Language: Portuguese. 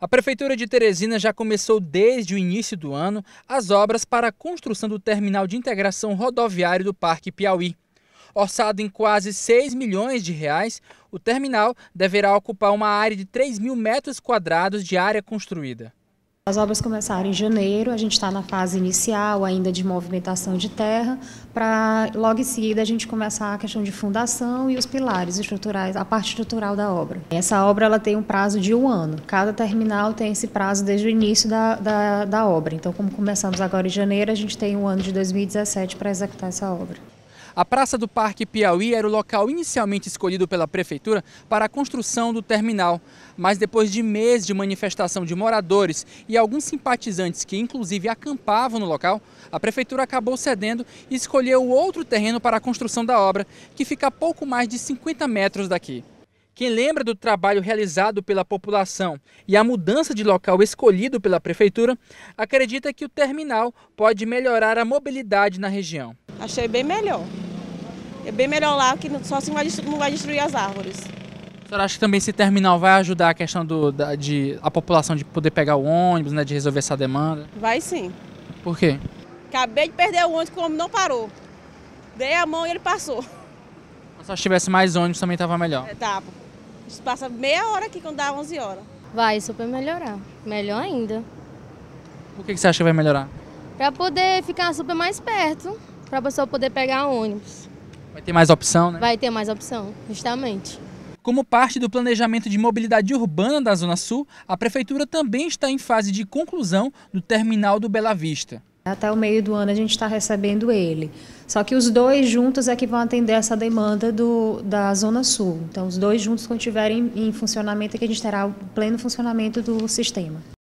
A Prefeitura de Teresina já começou desde o início do ano as obras para a construção do terminal de integração rodoviário do Parque Piauí. Orçado em quase 6 milhões de reais, o terminal deverá ocupar uma área de 3 mil metros quadrados de área construída. As obras começaram em janeiro, a gente está na fase inicial ainda de movimentação de terra, para logo em seguida a gente começar a questão de fundação e os pilares estruturais, a parte estrutural da obra. Essa obra ela tem um prazo de um ano, cada terminal tem esse prazo desde o início da, da, da obra. Então, como começamos agora em janeiro, a gente tem um ano de 2017 para executar essa obra. A Praça do Parque Piauí era o local inicialmente escolhido pela prefeitura para a construção do terminal, mas depois de meses de manifestação de moradores e alguns simpatizantes que inclusive acampavam no local, a prefeitura acabou cedendo e escolheu outro terreno para a construção da obra, que fica a pouco mais de 50 metros daqui. Quem lembra do trabalho realizado pela população e a mudança de local escolhido pela prefeitura, acredita que o terminal pode melhorar a mobilidade na região. Achei bem melhor. É bem melhor lá, que só assim vai destruir, não vai destruir as árvores. A senhora acha que também esse terminal vai ajudar a questão do, da, de a população de poder pegar o ônibus, né, de resolver essa demanda? Vai sim. Por quê? Acabei de perder o ônibus o homem não parou. Dei a mão e ele passou. Mas se tivesse mais ônibus também estava melhor. É, tá. passa meia hora aqui quando dá 11 horas. Vai super melhorar. Melhor ainda. Por que, que você acha que vai melhorar? Para poder ficar super mais perto, para a pessoa poder pegar ônibus. Vai ter mais opção, né? Vai ter mais opção, justamente. Como parte do planejamento de mobilidade urbana da Zona Sul, a Prefeitura também está em fase de conclusão do terminal do Bela Vista. Até o meio do ano a gente está recebendo ele. Só que os dois juntos é que vão atender essa demanda do, da Zona Sul. Então, os dois juntos, quando estiverem em funcionamento, é que a gente terá o pleno funcionamento do sistema.